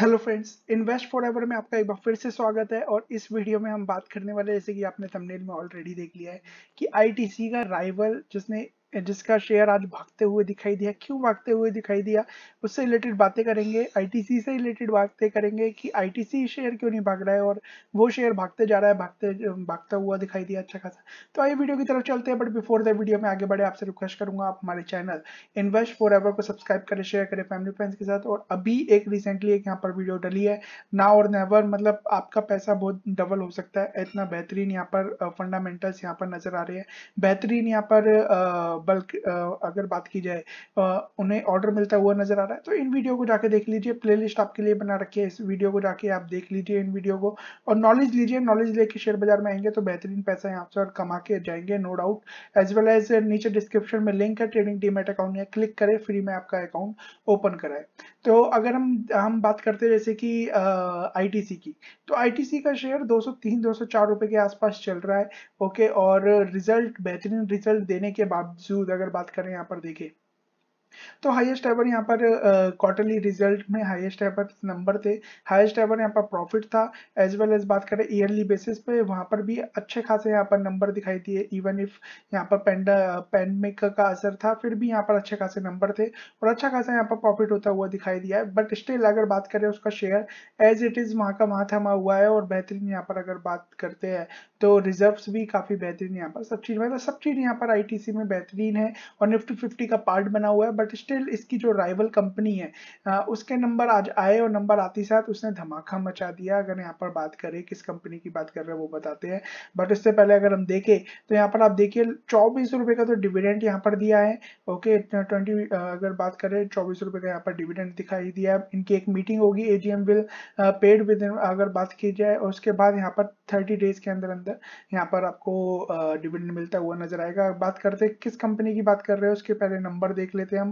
hello friends invest forever में आपका एक बार फिर से स्वागत है और इस वीडियो में हम बात करने वाले जैसे कि आपने थंबनेल में ऑलरेडी देख लिया है कि आईटीसी का राइवल जिसने जिसका शेयर आज भागते हुए दिखाई दिया क्यों भागते हुए दिखाई दिया उससे रिलेटेड बातें करेंगे आईटीसी से रिलेटेड बातें करेंगे कि आईटीसी शेयर क्यों नहीं भाग रहा है और वो शेयर भागते जा रहा है भागते भागता हुआ दिखाई दिया अच्छा खासा तो आइए वीडियो की तरफ चलते हैं बट बिफोर द वीडियो में आगे बढ़े आपसे रिक्वेस्ट करूंगा आप हमारे चैनल इन्वेस्ट फॉर एवर को सब्सक्राइब करें शेयर करें फैमिली फ्रेंड्स के साथ और अभी एक रिसेंटली एक यहाँ पर वीडियो डली है ना और नेवर मतलब आपका पैसा बहुत डबल हो सकता है इतना बेहतरीन यहाँ पर फंडामेंटल्स यहाँ पर नजर आ रहे हैं बेहतरीन यहाँ पर बल्क अगर बात की जाए उन्हें ऑर्डर मिलता हुआ नजर आ रहा है तो इन वीडियो को जाके देख लीजिए प्लेलिस्ट आपके लिए बना रखी है इस वीडियो को जाके आप देख लीजिए इन वीडियो को और नॉलेज लीजिए नॉलेज लेके शेयर बाजार में आएंगे तो बेहतरीन पैसा यहाँ से और कमा के जाएंगे no doubt as well as नीचे डिस्क्रिप्शन में लिंक है ट्रेडिंग डीमेट अकाउंट क्लिक करें फ्री में आपका अकाउंट ओपन कराए तो अगर हम हम बात करते हैं जैसे कि आईटीसी की तो आईटीसी का शेयर 203 204 रुपए के आसपास चल रहा है ओके और रिजल्ट बेहतरीन रिजल्ट देने के बावजूद अगर बात करें यहाँ पर देखें तो हाईएस्ट एवर यहाँ पर क्वार्टरली uh, रिजल्ट में हाईएस्ट एवर नंबर थे हाईएस्ट एवर यहाँ पर प्रॉफिट था एज वेल एज बात करें ईयरली बेसिस पे वहाँ पर भी अच्छे खासे यहाँ पर नंबर दिखाई दिए इवन इफ यहाँ पर पेंड का असर था फिर भी यहाँ पर अच्छे खासे नंबर थे और अच्छा खासा यहाँ पर प्रॉफिट होता हुआ दिखाई दिया है बट स्टिल अगर बात करें उसका शेयर एज इट इज़ वहाँ का वहाँ थमा हुआ है और बेहतरीन यहाँ पर अगर बात करते हैं तो रिजर्व भी काफ़ी बेहतरीन यहाँ पर सब चीज़ मतलब सब चीज़ यहाँ पर आई में बेहतरीन है और निफ्टी फिफ्टी का पार्ट बना हुआ है बट स्टिल इसकी जो राइवल कंपनी है आ, उसके नंबर आज आए और नंबर आते ही साथ उसने धमाका मचा दिया अगर यहाँ पर बात करें किस कंपनी की बात कर रहे हैं वो बताते हैं बट उससे पहले अगर हम देखें तो यहाँ पर आप देखिए चौबीस रुपये का तो डिविडेंट यहाँ पर दिया है ओके ट्वेंटी अगर बात करें चौबीस रुपये का यहाँ पर डिविडेंट दिखाई दिया इनकी एक मीटिंग होगी ए विल पेड विद अगर बात की जाए और उसके बाद यहाँ पर थर्टी डेज के अंदर अंदर यहाँ पर आपको डिविडेंड मिलता हुआ नजर आएगा बात करते किस कंपनी की बात कर रहे हैं उसके पहले नंबर देख लेते हैं हम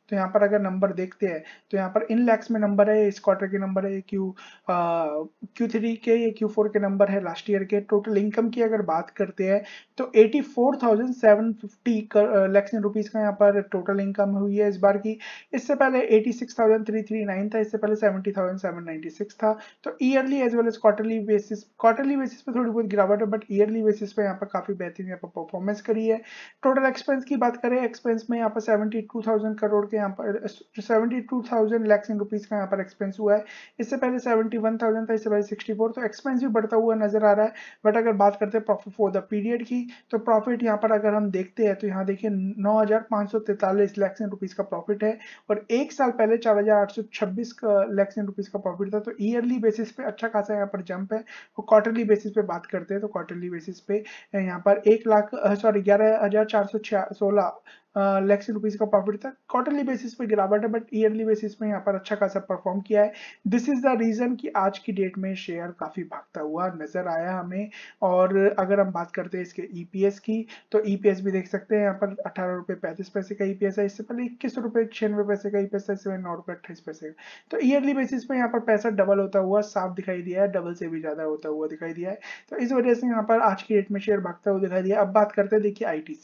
तो यहाँ पर अगर नंबर देखते हैं तो यहाँ पर इन लैक्स में नंबर है इस क्वार्टर के नंबर है क्यू क्यू थ्री के या क्यू फोर के नंबर है लास्ट ईयर के टोटल इनकम की अगर बात करते हैं तो eighty four thousand seven fifty lakhs rupees का यहाँ पर टोटल इनकम हुई है इस बार की इससे पहले eighty six thousand three three nine था इससे पहले seventy thousand seven ninety six था तो yearly as well as quarterly basis quarterly basis पे थोड़ी बहुत गिरावट है बट ईयरली बेसिस पे यहाँ पर काफी बेहतरीन यहाँ पर परफॉर्मेंस करी है टोटल एक्सपेंस की बात करें एक्सपेंस में यहाँ पर सेवेंटी टू थाउजेंड करोड़ के यहाँ पर seventy two thousand lakhs in rupees का यहाँ पर एक्सपेंस हुआ है इससे पहले सेवेंटी वन थाउजेंड था इससे पहले सिक्सटी फोर तो एक्सपेंस भी बढ़ता हुआ नजर आ रहा है बट अगर बात करते हैं प्रॉफिट फॉर द पीरियड की तो प्रॉफिट यहाँ पर अगर हम देखते हैं तो यहाँ देखिए नौ हजार पाँच सौ तैतालीस लैक्स इन रुपीज़ का प्रॉफिट है और एक साल पहले चार हजार आठ सौ छब्बीस लैक्स इन रुपीज़ का प्रॉफिट था तो ईयरली बेसिस पे अच्छा खासा यहाँ पर जंप है और क्वार्टरली बेसिस पे बात करते हैं तो क्वार्टरली बेसिस पे यहाँ पर एक लाख सॉरी ग्यारह हजार चार सौ सोलह लैक्स रुपीज का प्रॉफिट था क्वार्टरली बेसिस पे गिरावट है बट ईयरली बेसिस पे यहाँ पर अच्छा खासा परफॉर्म किया है दिस इज द रीजन कि आज की डेट में शेयर काफी भागता हुआ नजर आया हमें और अगर हम बात करते हैं इसके ईपीएस e की तो ईपीएस e भी देख सकते हैं यहाँ पर अठारह रुपए पैंतीस पैसे का ईपीएस e है इससे पहले इक्कीस रुपए छियानवे पैसे का ईपीएस था इससे पहले नौ रुपए अट्ठाईस पैसे का तो ईयरली बेसिस पे यहाँ पर पैसा डबल होता हुआ साफ दिखाई दिया है डबल से भी ज्यादा होता हुआ दिखाई दिया है तो इस वजह से यहाँ पर आज की डेट में शेयर भागता हुआ दिखाई दिया अब बात करते हैं देखिए टी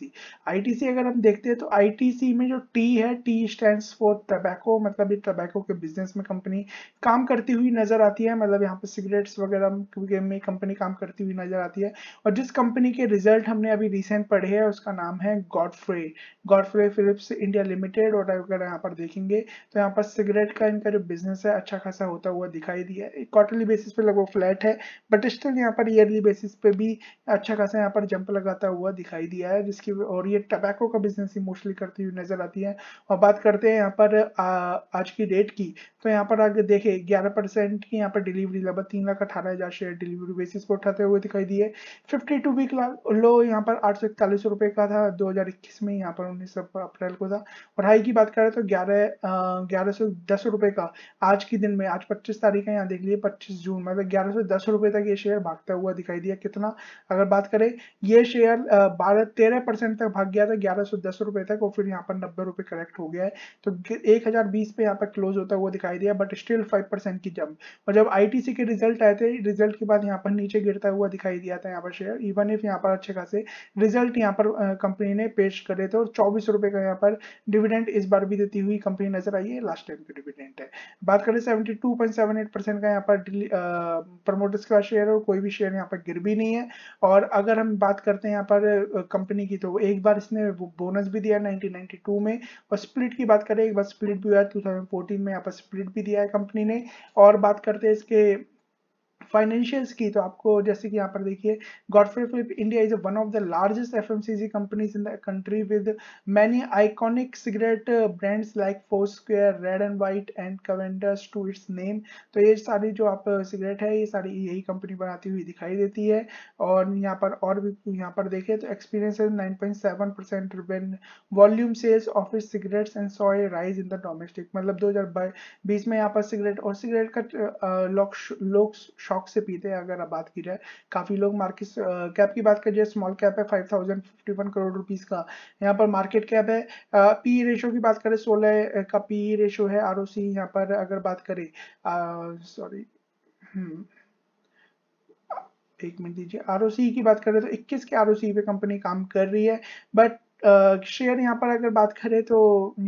सी अगर हम देखते हैं तो आईटीसी में जो टी है टी स्टैंड फॉर टबैको मतलब ये टबैको के बिजनेस में कंपनी काम करती हुई नजर आती है मतलब यहाँ पे सिगरेट्स वगैरह में कंपनी काम करती हुई नजर आती है और जिस कंपनी के रिजल्ट हमने अभी रिसेंट पढ़े हैं उसका नाम है Godfrey Godfrey Phillips India Limited और अगर यहाँ पर देखेंगे तो यहाँ पर सिगरेट का इनका जो बिजनेस है अच्छा खासा होता हुआ दिखाई दिया क्वार्टरली बेसिस पे लगभग फ्लैट है बट स्टिल यहाँ पर ईयरली बेसिस पे भी अच्छा खासा यहाँ पर जंप लगाता हुआ दिखाई दिया है जिसकी और ये टबैको का बिजनेस ही मोस्टली करती हुई नजर आती है और बात करते हैं यहाँ पर आज की डेट की तो यहाँ पर आगे देखे ग्यारह परसेंट की यहाँ पर डिलीवरी लगभग तीन लाख अठारह हज़ार शेयर डिलीवरी बेसिस पर उठाते हुए दिखाई दिए फिफ्टी टू वीक लो यहाँ पर आठ सौ इकतालीस रुपए का था दो हज़ार इक्कीस में यहाँ पर उन्नीस अप्रैल को था और हाई की बात करें तो ग्यारह ग्यारह सौ दस रुपए का आज के दिन में आज पच्चीस तारीख है यहाँ देख लीजिए पच्चीस जून मतलब ग्यारह सौ दस रुपए तक ये शेयर भागता हुआ दिखाई दिया कितना अगर बात करें ये शेयर बारह तेरह परसेंट तक भाग गया था ग्यारह सौ दस रुपए रुपए तक और फिर यहाँ पर नब्बे रुपए करेक्ट हो गया है तो एक हजार बीस पे यहाँ पर क्लोज होता हुआ दिखाई दिया बट स्टिल फाइव परसेंट की जंप और जब आईटीसी के रिजल्ट आए थे रिजल्ट के बाद यहाँ पर नीचे गिरता हुआ दिखाई दिया था यहाँ पर शेयर इवन इफ यहाँ पर अच्छे खासे रिजल्ट यहाँ पर कंपनी ने पेश करे थे और चौबीस रुपए का यहाँ पर डिविडेंड इस बार भी देती हुई कंपनी नजर आई है लास्ट टाइम की डिविडेंड है बात करें सेवेंटी का यहाँ पर प्रमोटर्स का शेयर और कोई भी शेयर यहाँ पर गिर भी नहीं है और अगर हम बात करते हैं यहाँ पर कंपनी की तो एक बार इसने बोनस भी दिया 1992 में और स्प्लिट की बात करें एक बार स्प्लिट भी हुआ है 2014 में यहाँ पर स्प्लिट भी दिया है कंपनी ने और बात करते हैं इसके फाइनेंशियल्स की तो आपको जैसे कि यहाँ पर देखिए Godfrey Philip India is one of the largest F M C G companies in the country with many iconic cigarette brands like four square red and white and Cavanders to its name तो ये सारी जो आप cigarette uh, है ये सारी यही company बनाती हुई दिखाई देती है और यहाँ पर और भी यहाँ पर देखें तो experience nine point seven percent volume sales of it cigarettes and saw rise in the domestic मतलब दो हजार बीस में यहाँ पर सिगरेट और सिगरेट का लोग uh, uh, शौक से पीते हैं अगर अब बात की जाए काफी लोग मार्केट कैप की बात कर जाए स्मॉल कैप है five thousand fifty one crore rupees का यहाँ पर मार्केट कैप है पी रेशो की बात करें सोलह का पी रेशो है आर ओ सी यहाँ पर अगर बात करें सॉरी हम्म, एक मिनट दीजिए आर ओ सी की बात करें तो इक्कीस के आर ओ सी पे कंपनी काम कर रही है बट शेयर यहाँ पर अगर बात करें तो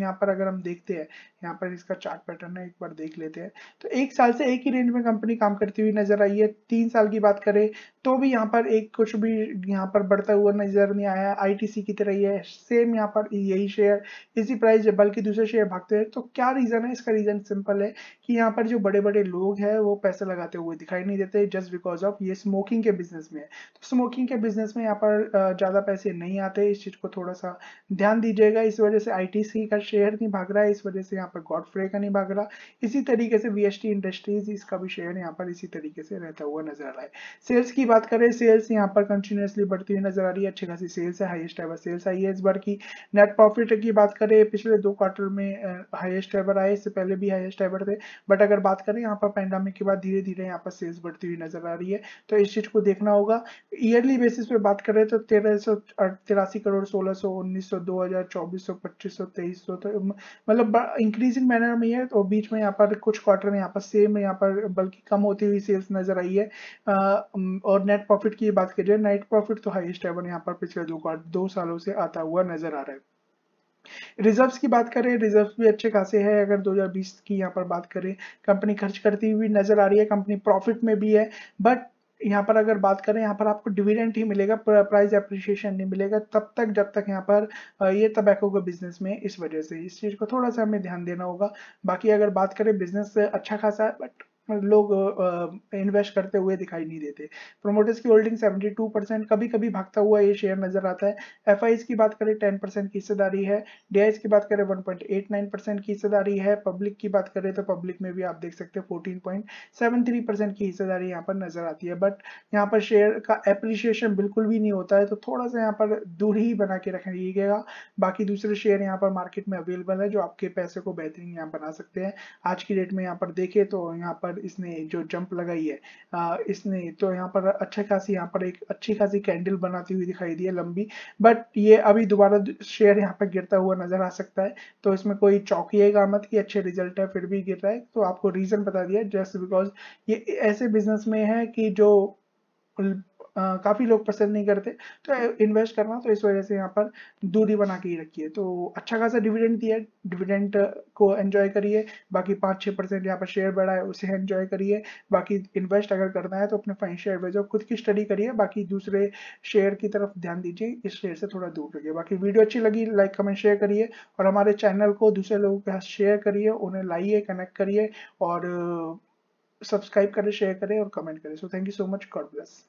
यहाँ पर अगर हम देखते हैं यहाँ पर इसका चार्ट पैटर्न है एक बार देख लेते हैं तो एक साल से एक ही रेंज में कंपनी काम करती हुई नजर आई है तीन साल की बात करें तो भी यहाँ पर एक कुछ भी यहाँ पर बढ़ता हुआ नजर नहीं आया आईटीसी की तरह ही है सेम यहाँ पर यही शेयर इसी प्राइस बल्कि दूसरे शेयर भागते हैं तो क्या रीजन है इसका रीजन सिंपल है कि यहाँ पर जो बड़े बड़े लोग हैं वो पैसे लगाते हुए दिखाई नहीं देते जस्ट बिकॉज ऑफ ये स्मोकिंग के बिजनेस में है तो स्मोकिंग के बिजनेस में यहाँ पर ज्यादा पैसे नहीं आते इस चीज को थोड़ा सा ध्यान दीजिएगा इस वजह से आई का शेयर नहीं भाग रहा है इस वजह से यहाँ यहाँ पर गॉडफ्रे का नहीं भाग रहा इसी तरीके से वी इंडस्ट्रीज इसका भी शेयर यहाँ पर इसी तरीके से रहता हुआ नजर आ रहा है सेल्स की बात करें सेल्स यहाँ पर कंटिन्यूसली बढ़ती हुई नजर आ रही है अच्छी खासी सेल्स है हाइएस्ट एवर सेल्स आई है इस बार की नेट प्रॉफिट की बात करें पिछले दो क्वार्टर में हाइएस्ट एवर आए इससे पहले भी हाइएस्ट एवर थे बट अगर बात करें यहाँ पर पैंडामिक के बाद धीरे धीरे यहाँ पर सेल्स बढ़ती हुई नजर आ रही है तो इस चीज को देखना होगा ईयरली बेसिस पे बात करें तो तेरह सौ तिरासी करोड़ सोलह सौ उन्नीस सौ दो हजार चौबीस सौ पच्चीस सौ तेईस सौ तो मतलब इंक्रीजिंग मैनर में है तो बीच में यहाँ पर कुछ क्वार्टर में यहाँ पर सेम यहाँ पर बल्कि कम होती हुई सेल्स नजर आई है और नेट प्रॉफिट की बात करिए नेट प्रॉफिट तो हाईएस्ट है यहाँ पर पिछले दो क्वार दो सालों से आता हुआ नजर आ रहा है रिजर्व्स की बात करें रिजर्व्स भी अच्छे खासे हैं अगर 2020 की यहाँ पर बात करें कंपनी खर्च करती हुई नजर आ रही है कंपनी प्रॉफिट में भी है बट यहाँ पर अगर बात करें यहाँ पर आपको डिविडेंट ही मिलेगा प्राइस अप्रिशिएशन नहीं मिलेगा तब तक जब तक यहाँ पर ये तबैको का बिजनेस में इस वजह से इस चीज़ को थोड़ा सा हमें ध्यान देना होगा बाकी अगर बात करें बिजनेस अच्छा खासा है बट लोग इन्वेस्ट करते हुए दिखाई नहीं देते प्रोमोटर्स की होल्डिंग 72 परसेंट कभी कभी भागता हुआ ये शेयर नजर आता है एफ की बात करें 10 परसेंट की हिस्सेदारी है डी की बात करें 1.89 परसेंट की हिस्सेदारी है पब्लिक की बात करें तो पब्लिक में भी आप देख सकते हैं 14.73 परसेंट की हिस्सेदारी यहाँ पर नजर आती है बट यहाँ पर शेयर का एप्रिशिएशन बिल्कुल भी नहीं होता है तो थोड़ा सा यहाँ पर दूर ही बना के लीजिएगा बाकी दूसरे शेयर यहाँ पर मार्केट में अवेलेबल है जो आपके पैसे को बेहतरीन यहाँ बना सकते हैं आज की डेट में यहाँ पर देखें तो यहाँ पर इसने जो जंप लगाई है आ, इसने तो यहाँ पर अच्छा खासी यहाँ पर एक अच्छी खासी कैंडल बनाती हुई दिखाई दी है लंबी बट ये अभी दोबारा शेयर यहाँ पर गिरता हुआ नजर आ सकता है तो इसमें कोई चौकीएगा मत कि अच्छे रिजल्ट है फिर भी गिर रहा है तो आपको रीजन बता दिया जस्ट बिकॉज ये ऐसे बिजनेस में है कि जो काफ़ी लोग पसंद नहीं करते तो इन्वेस्ट करना तो इस वजह से यहाँ पर दूरी बना के ही रखिए तो अच्छा खासा डिविडेंड दिया डिविडेंड को एंजॉय करिए बाकी पाँच छः परसेंट यहाँ पर शेयर बढ़ा है उसे एंजॉय करिए बाकी इन्वेस्ट अगर करना है तो अपने फाइनेंशियल एडवाइजर खुद की स्टडी करिए बाकी दूसरे शेयर की तरफ ध्यान दीजिए इस शेयर से थोड़ा दूर रहिए बाकी वीडियो अच्छी लगी लाइक कमेंट शेयर करिए और हमारे चैनल को दूसरे लोगों के साथ शेयर करिए उन्हें लाइए कनेक्ट करिए और सब्सक्राइब करें शेयर करें और कमेंट करें so thank you so much God bless